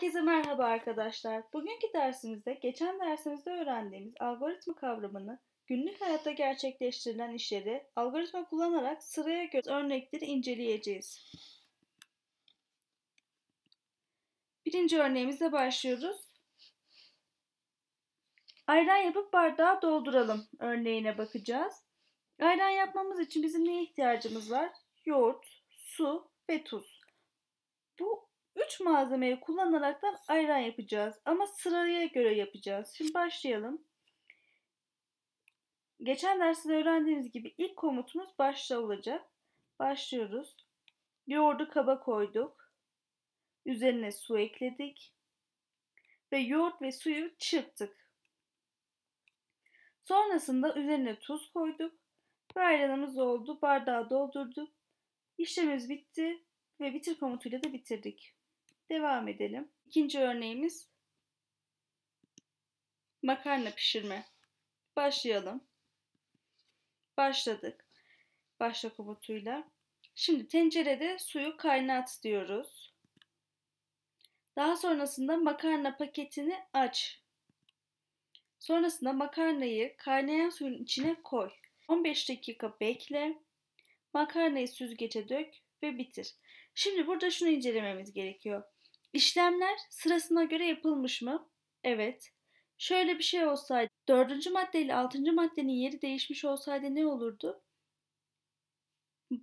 Herkese merhaba arkadaşlar. Bugünkü dersimizde geçen dersimizde öğrendiğimiz algoritma kavramını, günlük hayatta gerçekleştirilen işleri algoritma kullanarak sıraya göre örnekleri inceleyeceğiz. Birinci örneğimizle başlıyoruz. Ayran yapıp bardağa dolduralım örneğine bakacağız. Ayran yapmamız için bizim neye ihtiyacımız var? Yoğurt, su ve tuz. Bu 3 malzemeyi kullanarak da ayran yapacağız. Ama sıraya göre yapacağız. Şimdi başlayalım. Geçen derste öğrendiğimiz gibi ilk komutumuz başla olacak. Başlıyoruz. Yoğurdu kaba koyduk. Üzerine su ekledik. Ve yoğurt ve suyu çırptık. Sonrasında üzerine tuz koyduk. Ve ayranımız oldu. Bardağı doldurduk. İşlemimiz bitti ve bitir komutuyla da bitirdik. Devam edelim. İkinci örneğimiz makarna pişirme. Başlayalım. Başladık. Başla komutuyla. Şimdi tencerede suyu kaynat diyoruz. Daha sonrasında makarna paketini aç. Sonrasında makarnayı kaynayan suyun içine koy. 15 dakika bekle. Makarnayı süzgece dök ve bitir. Şimdi burada şunu incelememiz gerekiyor. İşlemler sırasına göre yapılmış mı? Evet. Şöyle bir şey olsaydı, dördüncü madde ile altıncı maddenin yeri değişmiş olsaydı ne olurdu?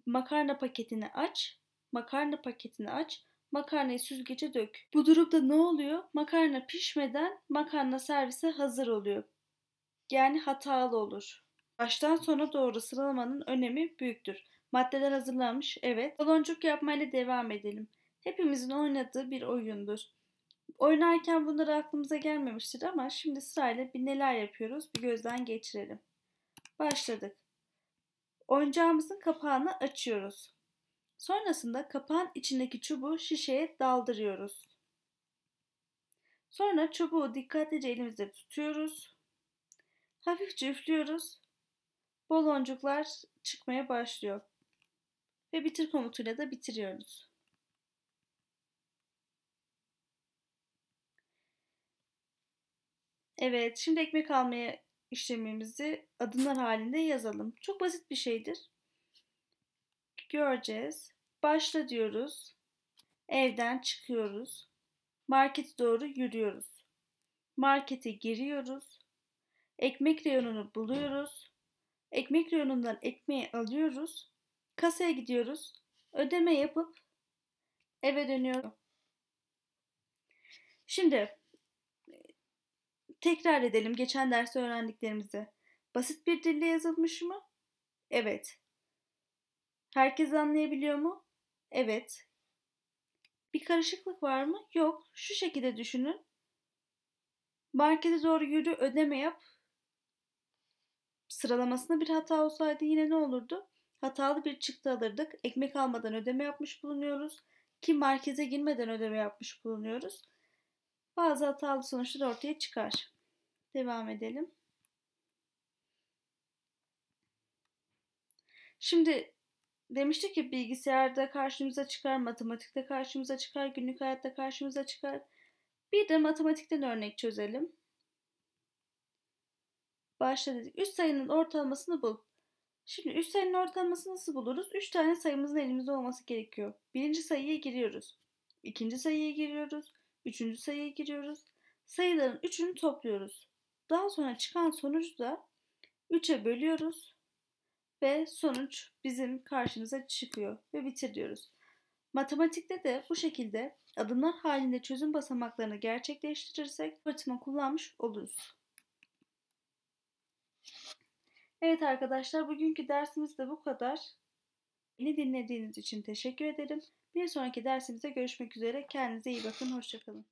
Makarna paketini aç, makarna paketini aç, makarnayı süzgece dök. Bu durumda ne oluyor? Makarna pişmeden makarna servise hazır oluyor. Yani hatalı olur. Baştan sona doğru sıralamanın önemi büyüktür. Maddeler hazırlanmış, evet. Baloncuk yapmayla devam edelim hepimizin oynadığı bir oyundur. Oynarken bunlar aklımıza gelmemiştir ama şimdi sırayla bir neler yapıyoruz bir gözden geçirelim. Başladık. Oyuncağımızın kapağını açıyoruz. Sonrasında kapağın içindeki çubuğu şişeye daldırıyoruz. Sonra çubuğu dikkatlice elimizde tutuyoruz. Hafifçe üflüyoruz. Baloncuklar çıkmaya başlıyor. Ve bitir komutuyla da bitiriyoruz. Evet, şimdi ekmek almaya işlemimizi adımlar halinde yazalım. Çok basit bir şeydir. Göreceğiz. Başla diyoruz. Evden çıkıyoruz. Market doğru yürüyoruz. Markete giriyoruz. Ekmek reyonunu buluyoruz. Ekmek reyonundan ekmeği alıyoruz. Kasaya gidiyoruz. Ödeme yapıp eve dönüyoruz. Şimdi Tekrar edelim geçen derste öğrendiklerimizi. Basit bir dille yazılmış mı? Evet. Herkes anlayabiliyor mu? Evet. Bir karışıklık var mı? Yok. Şu şekilde düşünün. Markete doğru yürü, ödeme yap. Sıralamasında bir hata olsaydı yine ne olurdu? Hatalı bir çıktı alırdık. Ekmek almadan ödeme yapmış bulunuyoruz. Ki markete girmeden ödeme yapmış bulunuyoruz. Bazı hatalı sonuçlar ortaya çıkar. Devam edelim. Şimdi demiştik ki bilgisayarda karşımıza çıkar, matematikte karşımıza çıkar, günlük hayatta karşımıza çıkar. Bir de matematikten örnek çözelim. Başladık. dedik. Üç sayının ortalamasını bul. Şimdi üç sayının ortalamasını nasıl buluruz? Üç tane sayımızın elimizde olması gerekiyor. Birinci sayıya giriyoruz. ikinci sayıya giriyoruz. Üçüncü sayıya giriyoruz. Sayıların üçünü topluyoruz. Daha sonra çıkan sonucu da 3'e bölüyoruz ve sonuç bizim karşımıza çıkıyor ve bitiriyoruz. Matematikte de bu şekilde adımlar halinde çözüm basamaklarını gerçekleştirirsek algoritma kullanmış oluruz. Evet arkadaşlar bugünkü dersimiz de bu kadar. Beni dinlediğiniz için teşekkür ederim. Bir sonraki dersimizde görüşmek üzere. Kendinize iyi bakın. Hoşçakalın.